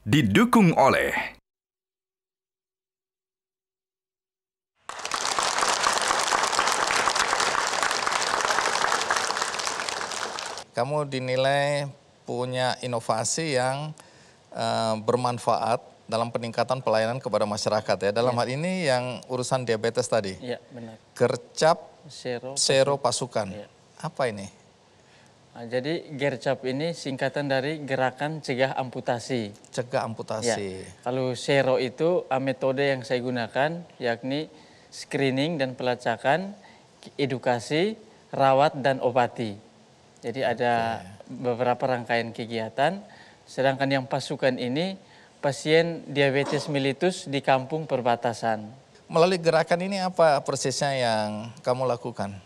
didukung oleh kamu dinilai punya inovasi yang uh, bermanfaat dalam peningkatan pelayanan kepada masyarakat ya. Dalam ya. hal ini yang urusan diabetes tadi. ya, benar. Gercap sero, sero pasukan. Ya. Apa ini? Nah, jadi GERCAP ini singkatan dari Gerakan Cegah Amputasi. Cegah Amputasi. Ya. Kalau SERO itu metode yang saya gunakan yakni screening dan pelacakan, edukasi, rawat dan obati. Jadi ada okay. beberapa rangkaian kegiatan. Sedangkan yang pasukan ini pasien diabetes mellitus di kampung perbatasan. Melalui gerakan ini apa persisnya yang kamu lakukan?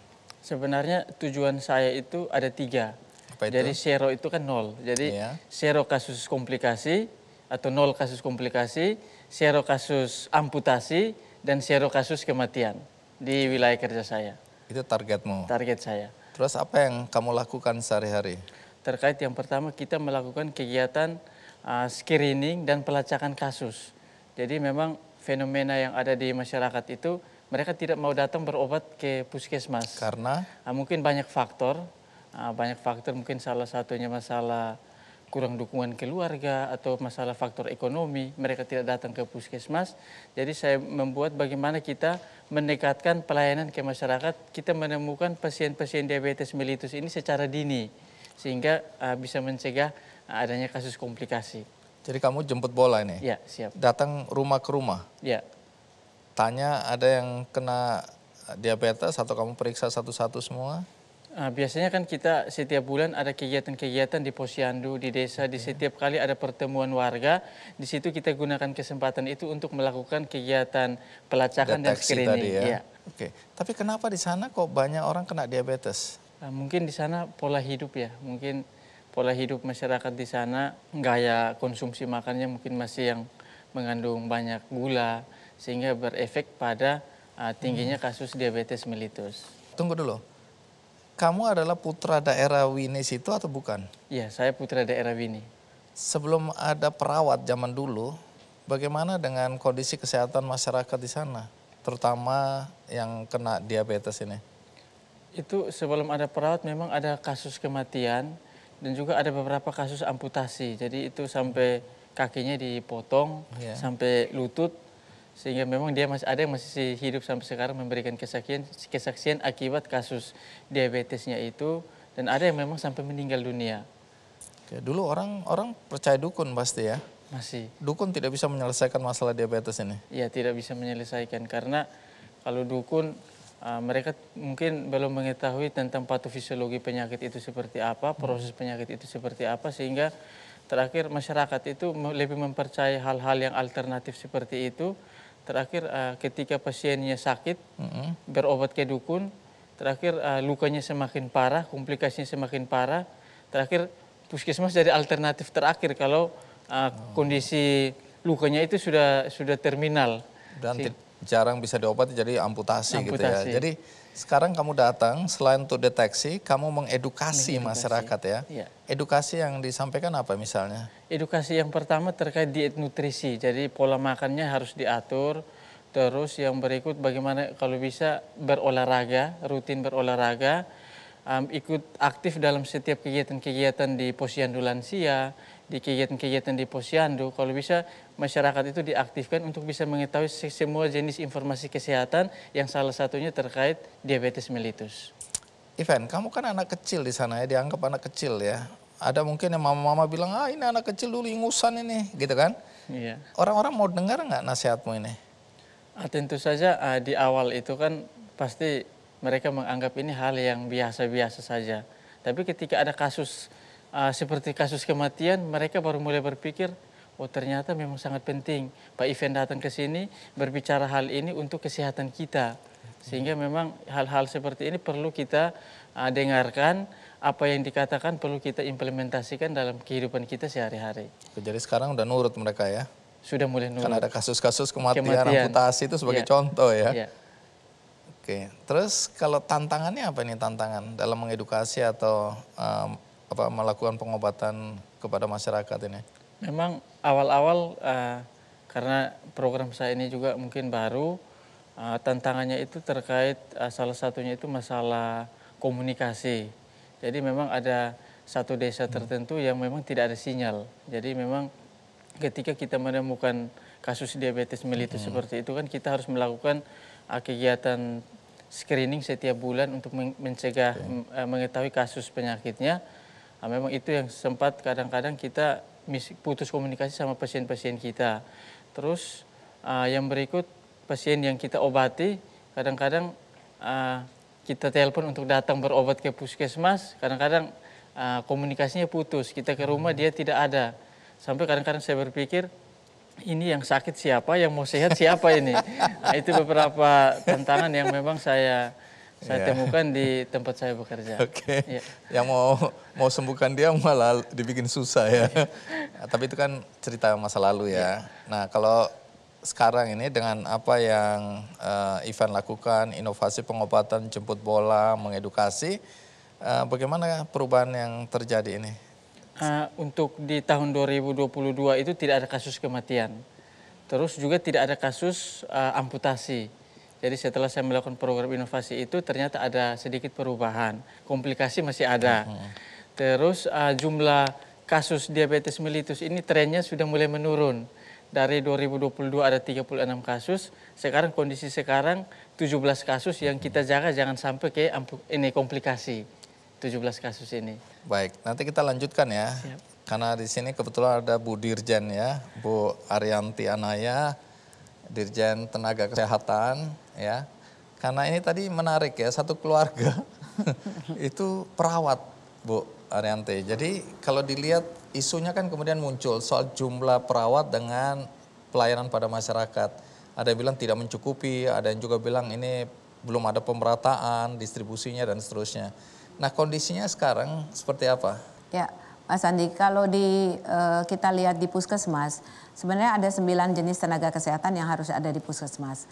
Sebenarnya tujuan saya itu ada tiga. Apa itu? Jadi zero itu kan nol. Jadi yeah. zero kasus komplikasi atau nol kasus komplikasi, zero kasus amputasi, dan zero kasus kematian di wilayah kerja saya. Itu targetmu? Target saya. Terus apa yang kamu lakukan sehari-hari? Terkait yang pertama kita melakukan kegiatan uh, screening dan pelacakan kasus. Jadi memang fenomena yang ada di masyarakat itu mereka tidak mau datang berobat ke puskesmas. Karena? Ah, mungkin banyak faktor, ah, banyak faktor mungkin salah satunya masalah kurang dukungan keluarga atau masalah faktor ekonomi, mereka tidak datang ke puskesmas. Jadi saya membuat bagaimana kita mendekatkan pelayanan ke masyarakat, kita menemukan pasien-pasien diabetes melitus ini secara dini sehingga uh, bisa mencegah adanya kasus komplikasi. Jadi kamu jemput bola ini? Iya, siap. Datang rumah ke rumah? Iya. Tanya ada yang kena diabetes atau kamu periksa satu-satu semua? Nah, biasanya kan kita setiap bulan ada kegiatan-kegiatan di posyandu, di desa, di iya. setiap kali ada pertemuan warga. Di situ kita gunakan kesempatan itu untuk melakukan kegiatan pelacakan Deteksi dan screening. Tadi ya. ya. Oke, tapi kenapa di sana kok banyak orang kena diabetes? Nah, mungkin di sana pola hidup ya, mungkin pola hidup masyarakat di sana, gaya konsumsi makannya mungkin masih yang mengandung banyak gula, sehingga berefek pada uh, tingginya hmm. kasus diabetes mellitus. Tunggu dulu, kamu adalah putra daerah Winis situ atau bukan? Iya, saya putra daerah Wini. Sebelum ada perawat zaman dulu, bagaimana dengan kondisi kesehatan masyarakat di sana? Terutama yang kena diabetes ini. Itu sebelum ada perawat memang ada kasus kematian, dan juga ada beberapa kasus amputasi. Jadi itu sampai kakinya dipotong yeah. sampai lutut sehingga memang dia masih ada yang masih hidup sampai sekarang memberikan kesaksian kesaksian akibat kasus diabetesnya itu dan ada yang memang sampai meninggal dunia. Oke, dulu orang orang percaya dukun pasti ya. Masih. Dukun tidak bisa menyelesaikan masalah diabetes ini. Iya, tidak bisa menyelesaikan karena kalau dukun Ah, mereka mungkin belum mengetahui tentang patofisiologi penyakit itu seperti apa, hmm. proses penyakit itu seperti apa, sehingga terakhir masyarakat itu lebih mempercayai hal-hal yang alternatif seperti itu. Terakhir uh, ketika pasiennya sakit, mm -hmm. berobat ke dukun, terakhir uh, lukanya semakin parah, komplikasinya semakin parah, terakhir puskesmas jadi alternatif terakhir kalau uh, oh. kondisi lukanya itu sudah sudah terminal. Dan si jarang bisa diobati jadi amputasi, amputasi. gitu ya. Jadi sekarang kamu datang selain untuk deteksi, kamu mengedukasi, masyarakat ya. ya. Edukasi yang disampaikan apa misalnya? Edukasi yang pertama terkait diet nutrisi. Jadi pola makannya harus diatur. Terus yang berikut bagaimana kalau bisa berolahraga, rutin berolahraga. Um, ikut aktif dalam setiap kegiatan-kegiatan di posyandu lansia di kegiatan-kegiatan di posyandu, kalau bisa masyarakat itu diaktifkan untuk bisa mengetahui semua jenis informasi kesehatan yang salah satunya terkait diabetes mellitus. Ivan, kamu kan anak kecil di sana ya, dianggap anak kecil ya. Ada mungkin yang mama-mama bilang, ah ini anak kecil dulu ingusan ini, gitu kan? Iya. Orang-orang mau dengar nggak nasihatmu ini? Ah, tentu saja ah, di awal itu kan pasti mereka menganggap ini hal yang biasa-biasa saja. Tapi ketika ada kasus uh, seperti kasus kematian, mereka baru mulai berpikir, oh ternyata memang sangat penting. Pak Ivan datang ke sini berbicara hal ini untuk kesehatan kita. Sehingga memang hal-hal seperti ini perlu kita uh, dengarkan, apa yang dikatakan perlu kita implementasikan dalam kehidupan kita sehari-hari. Jadi sekarang udah nurut mereka ya? Sudah mulai nurut. Karena ada kasus-kasus kematian, kematian, amputasi itu sebagai ya. contoh ya? ya. Oke, terus kalau tantangannya apa ini tantangan dalam mengedukasi atau um, apa melakukan pengobatan kepada masyarakat ini? Memang awal-awal uh, karena program saya ini juga mungkin baru uh, tantangannya itu terkait uh, salah satunya itu masalah komunikasi. Jadi memang ada satu desa hmm. tertentu yang memang tidak ada sinyal. Jadi memang ketika kita menemukan kasus diabetes mellitus hmm. seperti itu kan kita harus melakukan uh, kegiatan screening setiap bulan untuk mencegah okay. mengetahui kasus penyakitnya Nah, memang itu yang sempat kadang-kadang kita putus komunikasi sama pasien-pasien kita. Terus uh, yang berikut pasien yang kita obati kadang-kadang uh, kita telepon untuk datang berobat ke puskesmas, kadang-kadang uh, komunikasinya putus. Kita ke rumah hmm. dia tidak ada. Sampai kadang-kadang saya berpikir ini yang sakit siapa, yang mau sehat siapa ini. Nah, itu beberapa tantangan yang memang saya saya yeah. temukan di tempat saya bekerja. Oke. Okay. Iya. Yeah. Yang mau mau sembuhkan dia malah dibikin susah ya. Yeah. Iya. Tapi itu kan cerita masa lalu ya. Yeah. Nah kalau sekarang ini dengan apa yang uh, Ivan lakukan, inovasi pengobatan jemput bola, mengedukasi, uh, bagaimana perubahan yang terjadi ini? Uh, untuk di tahun 2022 itu tidak ada kasus kematian. Terus juga tidak ada kasus uh, amputasi jadi setelah saya melakukan program inovasi itu ternyata ada sedikit perubahan. Komplikasi masih ada. Mm-hmm. Terus uh, jumlah kasus diabetes mellitus ini trennya sudah mulai menurun. Dari 2022 ada 36 kasus, sekarang kondisi sekarang 17 kasus yang kita mm-hmm. jaga jangan sampai ke ini komplikasi. 17 kasus ini. Baik, nanti kita lanjutkan ya. Siap. Karena di sini kebetulan ada Bu Dirjen ya, Bu Arianti Anaya, Dirjen Tenaga Kesehatan ya karena ini tadi menarik ya satu keluarga itu perawat Bu Ariante. Jadi kalau dilihat isunya kan kemudian muncul soal jumlah perawat dengan pelayanan pada masyarakat. Ada yang bilang tidak mencukupi, ada yang juga bilang ini belum ada pemerataan distribusinya dan seterusnya. Nah kondisinya sekarang seperti apa? Ya, Mas Andi, kalau di uh, kita lihat di puskesmas, sebenarnya ada sembilan jenis tenaga kesehatan yang harus ada di puskesmas.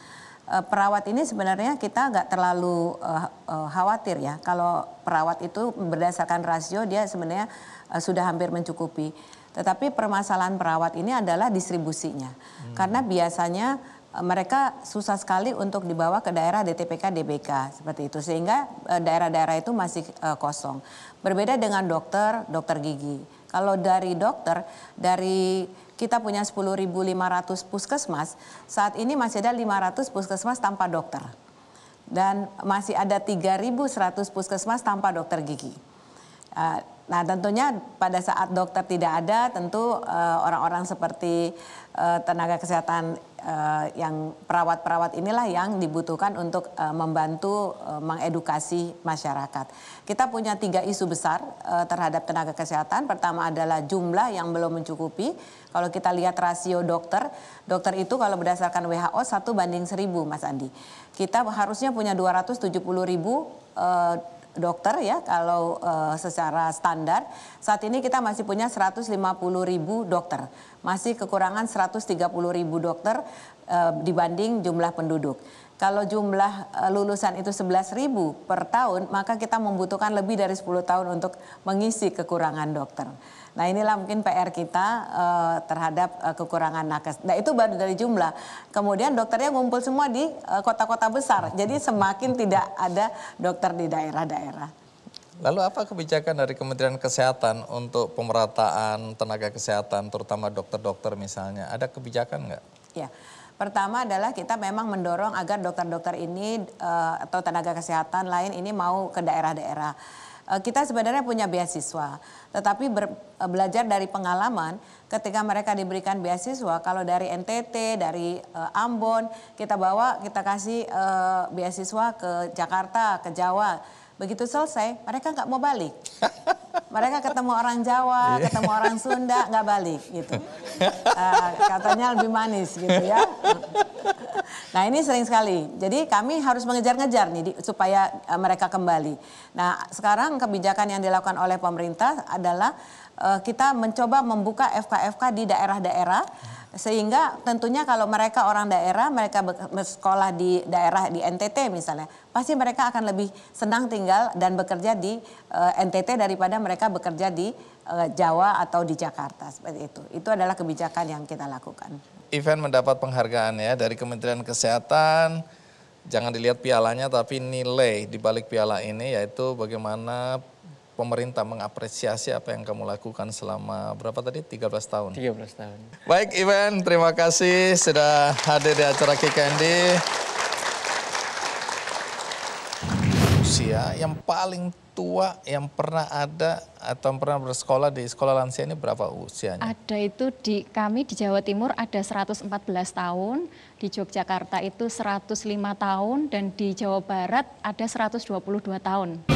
Eh, perawat ini sebenarnya kita nggak terlalu uh, uh, khawatir ya. Kalau perawat itu berdasarkan rasio dia sebenarnya uh, sudah hampir mencukupi. Tetapi permasalahan perawat ini adalah distribusinya. Hmm. Karena biasanya mereka susah sekali untuk dibawa ke daerah DTPK DBK seperti itu sehingga daerah-daerah itu masih uh, kosong. Berbeda dengan dokter, dokter gigi. Kalau dari dokter dari kita punya 10.500 puskesmas, saat ini masih ada 500 puskesmas tanpa dokter. Dan masih ada 3.100 puskesmas tanpa dokter gigi. Eh, nah tentunya pada saat dokter tidak ada tentu eh, orang-orang seperti eh, tenaga kesehatan uh, yang perawat-perawat inilah yang dibutuhkan untuk uh, membantu uh, mengedukasi masyarakat. Kita punya tiga isu besar uh, terhadap tenaga kesehatan. Pertama adalah jumlah yang belum mencukupi. Kalau kita lihat rasio dokter, dokter itu kalau berdasarkan WHO satu banding 1000 Mas Andi. Kita harusnya punya 270 ribu uh, dokter ya kalau uh, secara standar saat ini kita masih punya 150 ribu dokter masih kekurangan 130 ribu dokter uh, dibanding jumlah penduduk kalau jumlah eh, lulusan itu 11 ribu per tahun maka kita membutuhkan lebih dari 10 tahun untuk mengisi kekurangan dokter. Nah inilah mungkin PR kita uh, terhadap uh, kekurangan nakes. Nah itu baru dari jumlah. Kemudian dokternya ngumpul semua di eh, kota-kota uh, besar. Jadi semakin tidak ada dokter di daerah-daerah. Lalu apa kebijakan dari Kementerian Kesehatan untuk pemerataan tenaga kesehatan, terutama dokter-dokter misalnya? Ada kebijakan nggak? Ya. Pertama adalah kita memang mendorong agar dokter-dokter ini uh, atau tenaga kesehatan lain ini mau ke daerah-daerah Eh, kita sebenarnya punya beasiswa, tetapi ber, eh, belajar dari pengalaman ketika mereka diberikan beasiswa, kalau dari NTT, dari uh, Ambon, kita bawa, kita kasih uh, beasiswa ke Jakarta, ke Jawa. Begitu selesai, mereka nggak mau balik. Mereka ketemu orang Jawa, iya. ketemu orang Sunda, nggak balik gitu. Uh, katanya lebih manis gitu ya. Nah ini sering sekali. Jadi kami harus mengejar-ngejar nih di, supaya uh, mereka kembali. Nah sekarang kebijakan yang dilakukan oleh pemerintah adalah uh, kita mencoba membuka FKFK di daerah-daerah sehingga tentunya kalau mereka orang daerah mereka bersekolah di daerah di NTT misalnya pasti mereka akan lebih senang tinggal dan bekerja di uh, eh, NTT daripada mereka bekerja di Jawa atau di Jakarta seperti itu itu adalah kebijakan yang kita lakukan event mendapat penghargaan ya dari Kementerian Kesehatan. Jangan dilihat pialanya tapi nilai di balik piala ini yaitu bagaimana pemerintah mengapresiasi apa yang kamu lakukan selama berapa tadi 13 tahun. 13 tahun. Baik Ivan, terima kasih sudah hadir di acara Kikendi. yang paling tua yang pernah ada atau yang pernah bersekolah di sekolah lansia ini berapa usianya? Ada itu di kami di Jawa Timur ada 114 tahun, di Yogyakarta itu 105 tahun dan di Jawa Barat ada 122 tahun.